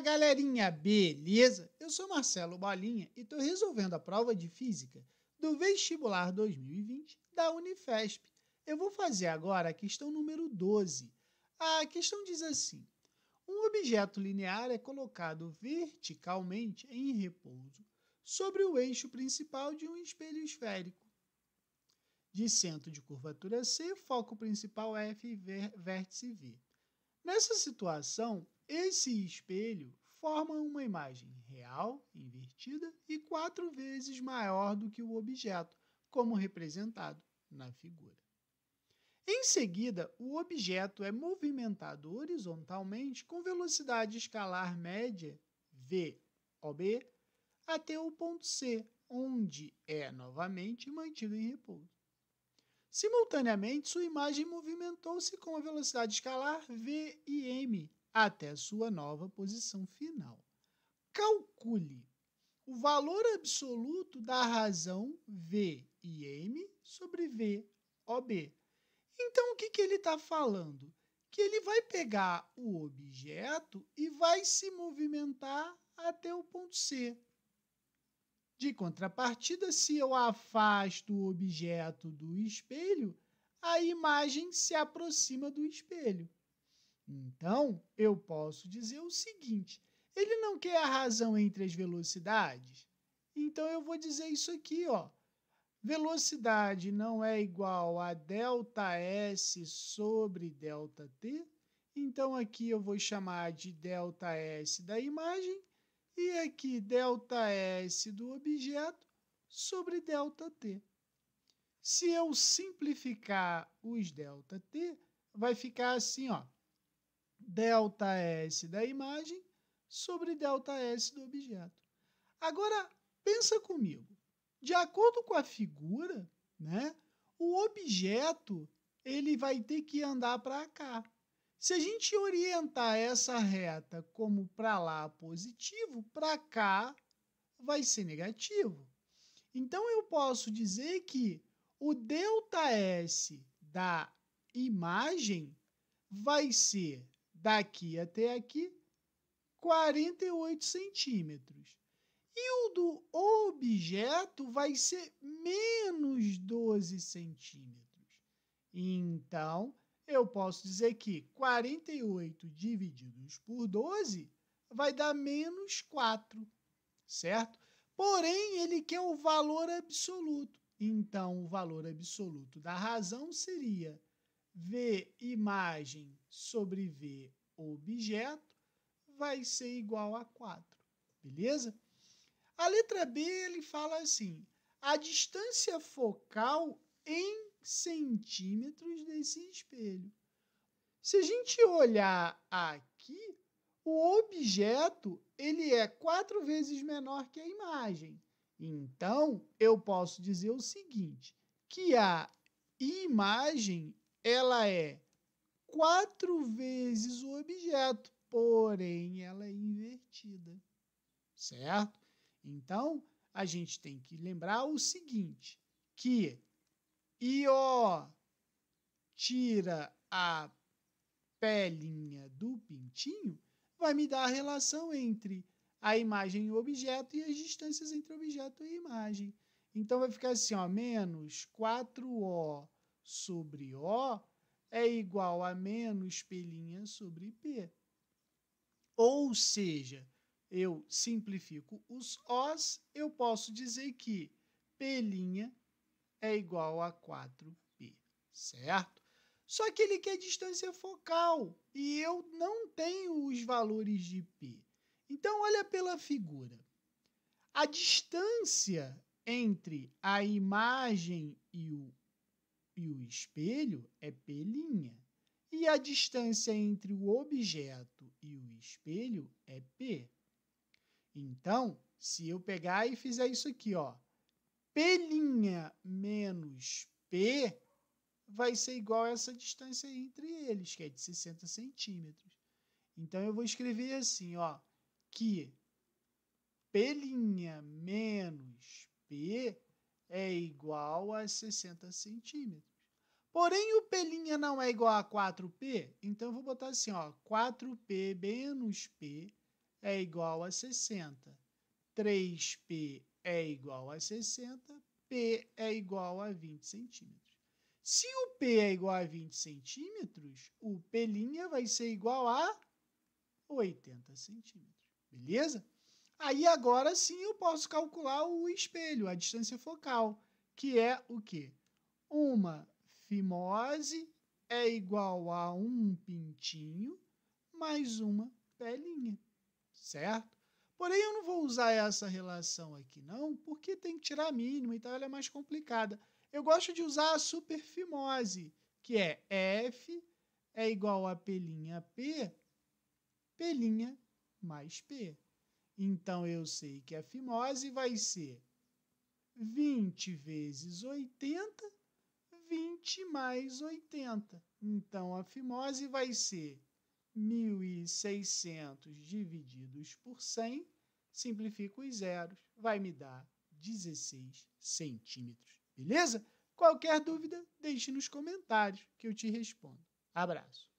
galerinha, beleza? Eu sou Marcelo Bolinha e estou resolvendo a prova de física do vestibular 2020 da Unifesp. Eu vou fazer agora a questão número 12. A questão diz assim: Um objeto linear é colocado verticalmente em repouso sobre o eixo principal de um espelho esférico. De centro de curvatura C, foco principal é F e vértice V. Nessa situação, esse espelho forma uma imagem real, invertida e quatro vezes maior do que o objeto, como representado na figura. Em seguida, o objeto é movimentado horizontalmente com velocidade escalar média v OB até o ponto C, onde é novamente mantido em repouso. Simultaneamente, sua imagem movimentou-se com a velocidade escalar v e m até sua nova posição final. Calcule o valor absoluto da razão V e M sobre V, OB. Então, o que, que ele está falando? Que ele vai pegar o objeto e vai se movimentar até o ponto C. De contrapartida, se eu afasto o objeto do espelho, a imagem se aproxima do espelho. Então, eu posso dizer o seguinte: ele não quer a razão entre as velocidades? Então, eu vou dizer isso aqui, ó. Velocidade não é igual a delta S sobre delta T. Então, aqui eu vou chamar de delta S da imagem e aqui delta S do objeto sobre delta T. Se eu simplificar os delta T, vai ficar assim, ó delta s da imagem sobre delta s do objeto. Agora, pensa comigo. De acordo com a figura, né, o objeto ele vai ter que andar para cá. Se a gente orientar essa reta como para lá positivo, para cá vai ser negativo. Então eu posso dizer que o delta S da imagem vai ser daqui até aqui, 48 centímetros. E o do objeto vai ser menos 12 centímetros. Então, eu posso dizer que 48 divididos por 12 vai dar menos 4, certo? Porém, ele quer o valor absoluto. Então, o valor absoluto da razão seria V imagem sobre V objeto vai ser igual a 4, beleza? A letra B ele fala assim: a distância focal em centímetros desse espelho. Se a gente olhar aqui, o objeto ele é quatro vezes menor que a imagem. Então, eu posso dizer o seguinte, que a imagem ela é quatro vezes o objeto, porém ela é invertida, certo? Então, a gente tem que lembrar o seguinte, que IO tira a pelinha do pintinho, vai me dar a relação entre a imagem e o objeto e as distâncias entre o objeto e a imagem. Então vai ficar assim, ó, menos 4O sobre O é igual a menos pelinha sobre P. Ou seja, eu simplifico os Os, eu posso dizer que P' é igual a 4P, certo? Só que ele quer distância focal e eu não tenho os valores de P. Então, olha pela figura. A distância entre a imagem e o e o espelho é P'. E a distância entre o objeto e o espelho é P. Então, se eu pegar e fizer isso aqui, ó, P' menos P vai ser igual a essa distância entre eles, que é de 60 centímetros. Então, eu vou escrever assim, ó, que P' menos P é igual a 60 centímetros. Porém, o P' não é igual a 4P, então eu vou botar assim, ó, 4P menos P é igual a 60. 3P é igual a 60, P é igual a 20 é centímetros. Se o P é igual a 20 centímetros, o P' vai ser igual a 80 centímetros, beleza? Aí agora sim eu posso calcular o espelho, a distância focal, que é o quê? Uma fimose é igual a um pintinho mais uma pelinha, certo? Porém, eu não vou usar essa relação aqui, não, porque tem que tirar a mínima, então ela é mais complicada. Eu gosto de usar a superfimose, que é F é igual a pelinha P, pelinha mais P. Então eu sei que a fimose vai ser 20 vezes 80, 20 mais 80. Então a fimose vai ser 1.600 divididos por 100, simplifico os zeros, vai me dar 16 centímetros. Beleza? Qualquer dúvida, deixe nos comentários que eu te respondo. Abraço.